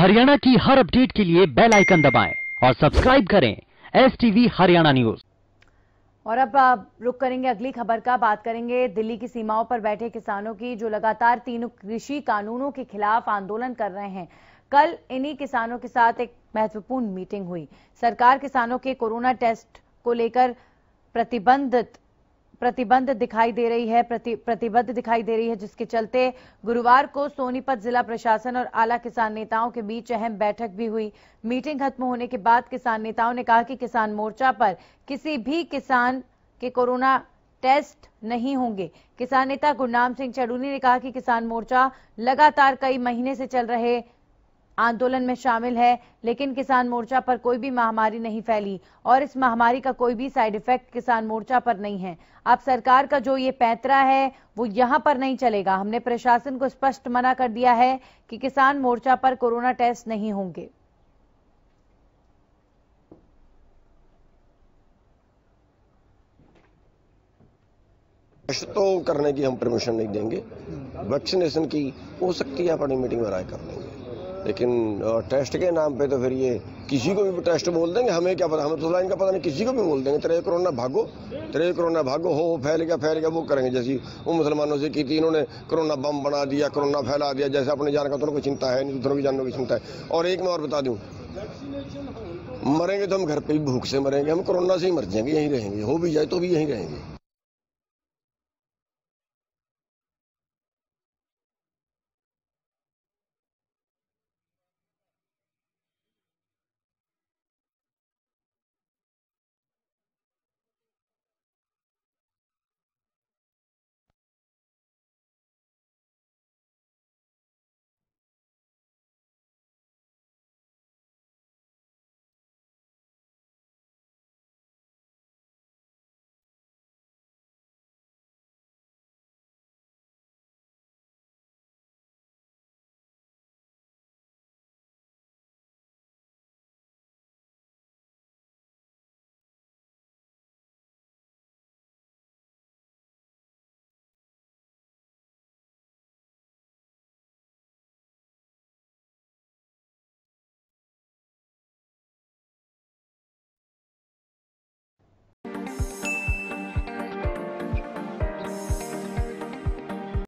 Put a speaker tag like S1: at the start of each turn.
S1: हरियाणा की हर अपडेट के लिए बेल आइकन दबाएं और सब्सक्राइब करें एस टीवी हरियाणा न्यूज और अब रुक करेंगे अगली खबर का बात करेंगे दिल्ली की सीमाओं पर बैठे किसानों की जो लगातार तीनों कृषि कानूनों के खिलाफ आंदोलन कर रहे हैं कल इन्हीं किसानों के साथ एक महत्वपूर्ण मीटिंग हुई सरकार किसानों के कोरोना टेस्ट को लेकर प्रतिबंधित प्रतिबंध दिखाई दे रही है प्रति, प्रतिबद्ध दिखाई दे रही है जिसके चलते गुरुवार को सोनीपत जिला प्रशासन और आला किसान नेताओं के बीच अहम बैठक भी हुई मीटिंग खत्म होने के बाद किसान नेताओं ने कहा कि किसान मोर्चा पर किसी भी किसान के कोरोना टेस्ट नहीं होंगे किसान नेता गुरनाम सिंह चडूनी ने कहा कि किसान मोर्चा लगातार कई महीने से चल रहे आंदोलन में शामिल है लेकिन किसान मोर्चा पर कोई भी महामारी नहीं फैली और इस महामारी का कोई भी साइड इफेक्ट किसान मोर्चा पर नहीं है अब सरकार का जो ये पैतरा है वो यहाँ पर नहीं चलेगा हमने प्रशासन को स्पष्ट मना कर दिया है कि किसान मोर्चा पर कोरोना टेस्ट नहीं होंगे
S2: तो करने की हम परमिशन नहीं देंगे वैक्सीनेशन की हो सकती है अपनी मीटिंग में राय कर लेंगे लेकिन टेस्ट के नाम पे तो फिर ये किसी को भी टेस्ट बोल देंगे हमें क्या पता हमें तो इनका पता नहीं किसी को भी बोल देंगे तेरे कोरोना भागो तेरे कोरोना भागो हो फैल गया फैल गया वो करेंगे जैसी वो मुसलमानों से की थी इन्होंने कोरोना बम बना दिया कोरोना फैला दिया जैसे अपने जान का तो कोई चिंता है नहीं तो की जानों की चिंता है और एक मैं और बता दूँ मरेंगे तो हम घर पर ही भूख से मरेंगे हम कोरोना से ही मर जाएंगे यहीं रहेंगे हो भी जाए तो भी यहीं रहेंगे